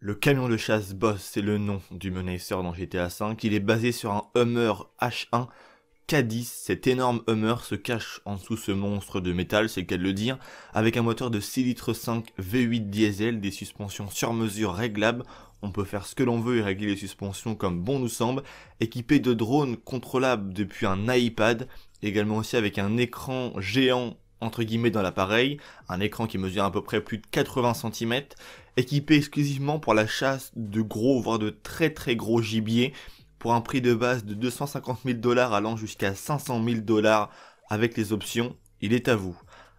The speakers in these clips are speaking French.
Le camion de chasse Boss, c'est le nom du menaceur dans GTA V. Il est basé sur un Hummer H1 K10. Cet énorme Hummer se cache en dessous ce monstre de métal, c'est le cas de le dire, avec un moteur de 6 litres 5 V8 diesel, des suspensions sur mesure réglables on peut faire ce que l'on veut et régler les suspensions comme bon nous semble, équipé de drones contrôlables depuis un iPad, également aussi avec un écran géant entre guillemets dans l'appareil, un écran qui mesure à peu près plus de 80 cm, équipé exclusivement pour la chasse de gros voire de très très gros gibier, pour un prix de base de 250 000 dollars allant jusqu'à 500 000 dollars avec les options, il est à vous.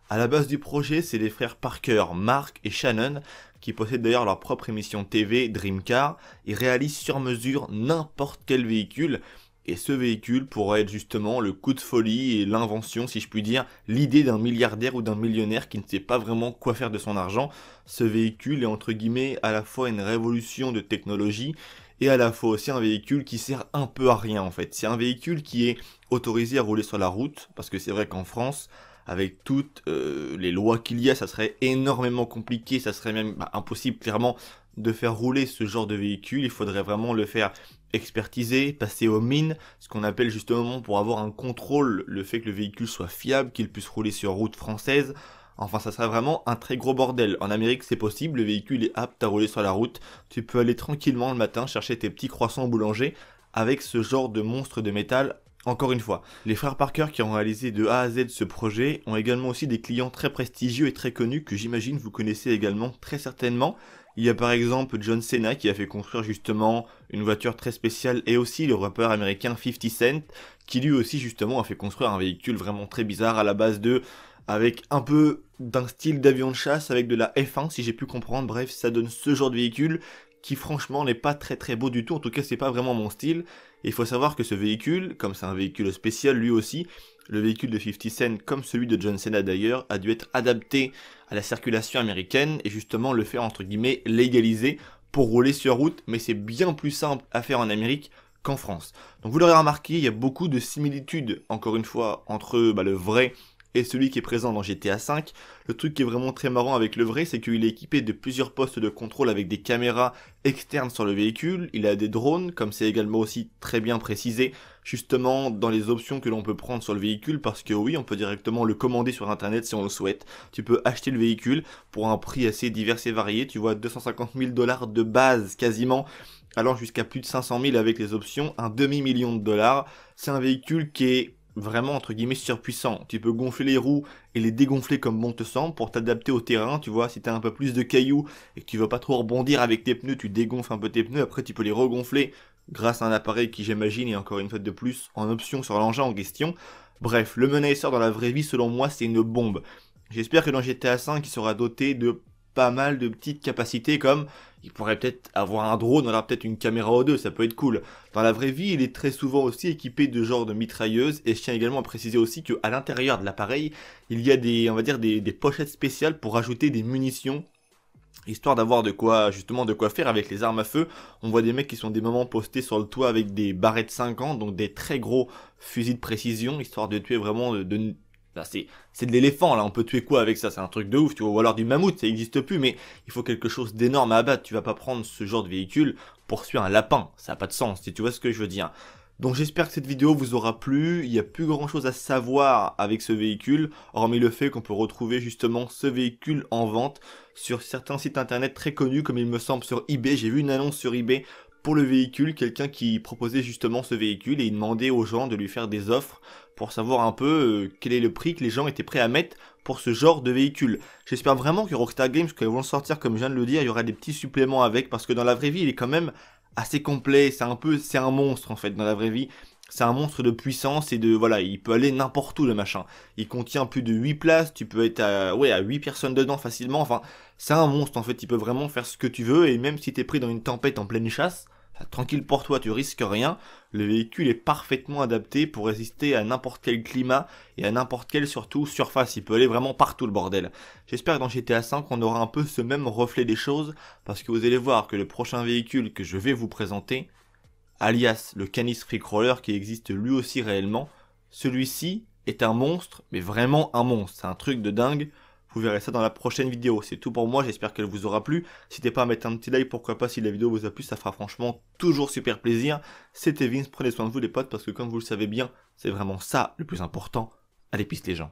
À la base du projet, c'est les frères Parker, Mark et Shannon, qui possède d'ailleurs leur propre émission TV, Dreamcar. et réalisent sur mesure n'importe quel véhicule, et ce véhicule pourrait être justement le coup de folie et l'invention, si je puis dire, l'idée d'un milliardaire ou d'un millionnaire qui ne sait pas vraiment quoi faire de son argent. Ce véhicule est entre guillemets à la fois une révolution de technologie et à la fois aussi un véhicule qui sert un peu à rien en fait. C'est un véhicule qui est autorisé à rouler sur la route, parce que c'est vrai qu'en France, avec toutes euh, les lois qu'il y a, ça serait énormément compliqué, ça serait même bah, impossible clairement de faire rouler ce genre de véhicule. Il faudrait vraiment le faire expertiser, passer aux mines, ce qu'on appelle justement pour avoir un contrôle le fait que le véhicule soit fiable, qu'il puisse rouler sur route française. Enfin, ça serait vraiment un très gros bordel. En Amérique, c'est possible, le véhicule est apte à rouler sur la route. Tu peux aller tranquillement le matin chercher tes petits croissants au boulanger avec ce genre de monstre de métal encore une fois, les frères Parker qui ont réalisé de A à Z ce projet ont également aussi des clients très prestigieux et très connus que j'imagine vous connaissez également très certainement. Il y a par exemple John Cena qui a fait construire justement une voiture très spéciale et aussi le rappeur américain 50 Cent qui lui aussi justement a fait construire un véhicule vraiment très bizarre à la base de avec un peu d'un style d'avion de chasse avec de la F1 si j'ai pu comprendre. Bref, ça donne ce genre de véhicule qui franchement n'est pas très très beau du tout, en tout cas c'est pas vraiment mon style. il faut savoir que ce véhicule, comme c'est un véhicule spécial lui aussi, le véhicule de 50 Cent comme celui de John Cena d'ailleurs, a dû être adapté à la circulation américaine et justement le faire entre guillemets légaliser pour rouler sur route, mais c'est bien plus simple à faire en Amérique qu'en France. Donc vous l'aurez remarqué, il y a beaucoup de similitudes, encore une fois, entre bah, le vrai et celui qui est présent dans GTA V. Le truc qui est vraiment très marrant avec le vrai, c'est qu'il est équipé de plusieurs postes de contrôle avec des caméras externes sur le véhicule, il a des drones, comme c'est également aussi très bien précisé, justement dans les options que l'on peut prendre sur le véhicule, parce que oui, on peut directement le commander sur internet si on le souhaite. Tu peux acheter le véhicule pour un prix assez divers et varié, tu vois 250 000 dollars de base quasiment, allant jusqu'à plus de 500 000 avec les options, un demi-million de dollars. C'est un véhicule qui est vraiment entre guillemets surpuissant. Tu peux gonfler les roues et les dégonfler comme bon te semble pour t'adapter au terrain. Tu vois, si as un peu plus de cailloux et que tu veux pas trop rebondir avec tes pneus, tu dégonfles un peu tes pneus. Après, tu peux les regonfler grâce à un appareil qui, j'imagine, est encore une fois de plus en option sur l'engin en question. Bref, le Menaceur dans la vraie vie, selon moi, c'est une bombe. J'espère que dans GTA V, il sera doté de pas mal de petites capacités comme il pourrait peut-être avoir un drone, on aura peut-être une caméra O2, ça peut être cool. Dans la vraie vie, il est très souvent aussi équipé de genre de mitrailleuse et je tiens également à préciser aussi que l'intérieur de l'appareil, il y a des, on va dire des, pochettes spéciales pour ajouter des munitions histoire d'avoir de quoi justement de quoi faire avec les armes à feu. On voit des mecs qui sont des moments postés sur le toit avec des barrettes 50, donc des très gros fusils de précision, histoire de tuer vraiment de c'est de l'éléphant, là, on peut tuer quoi avec ça C'est un truc de ouf, tu vois, ou alors du mammouth, ça n'existe plus, mais il faut quelque chose d'énorme à abattre, tu vas pas prendre ce genre de véhicule pour suivre un lapin, ça n'a pas de sens, tu vois ce que je veux dire. Donc j'espère que cette vidéo vous aura plu, il n'y a plus grand chose à savoir avec ce véhicule, hormis le fait qu'on peut retrouver justement ce véhicule en vente sur certains sites internet très connus, comme il me semble sur eBay, j'ai vu une annonce sur eBay pour le véhicule, quelqu'un qui proposait justement ce véhicule et il demandait aux gens de lui faire des offres pour savoir un peu euh, quel est le prix que les gens étaient prêts à mettre pour ce genre de véhicule. J'espère vraiment que Rockstar Games, quand ils vont sortir, comme je viens de le dire, il y aura des petits suppléments avec, parce que dans la vraie vie, il est quand même assez complet. C'est un peu, c'est un monstre en fait dans la vraie vie. C'est un monstre de puissance et de voilà, il peut aller n'importe où le machin. Il contient plus de 8 places, tu peux être à à 8 personnes dedans facilement. Enfin, c'est un monstre en fait, il peut vraiment faire ce que tu veux et même si tu es pris dans une tempête en pleine chasse, tranquille pour toi, tu risques rien. Le véhicule est parfaitement adapté pour résister à n'importe quel climat et à n'importe quelle surtout surface. Il peut aller vraiment partout le bordel. J'espère que dans GTA V on aura un peu ce même reflet des choses parce que vous allez voir que le prochain véhicule que je vais vous présenter, alias le Canis Free Crawler qui existe lui aussi réellement, celui-ci est un monstre, mais vraiment un monstre. C'est un truc de dingue. Vous verrez ça dans la prochaine vidéo. C'est tout pour moi, j'espère qu'elle vous aura plu. N'hésitez pas à mettre un petit like, pourquoi pas si la vidéo vous a plu, ça fera franchement toujours super plaisir. C'était Vince, prenez soin de vous les potes, parce que comme vous le savez bien, c'est vraiment ça le plus important. Allez pisse les gens.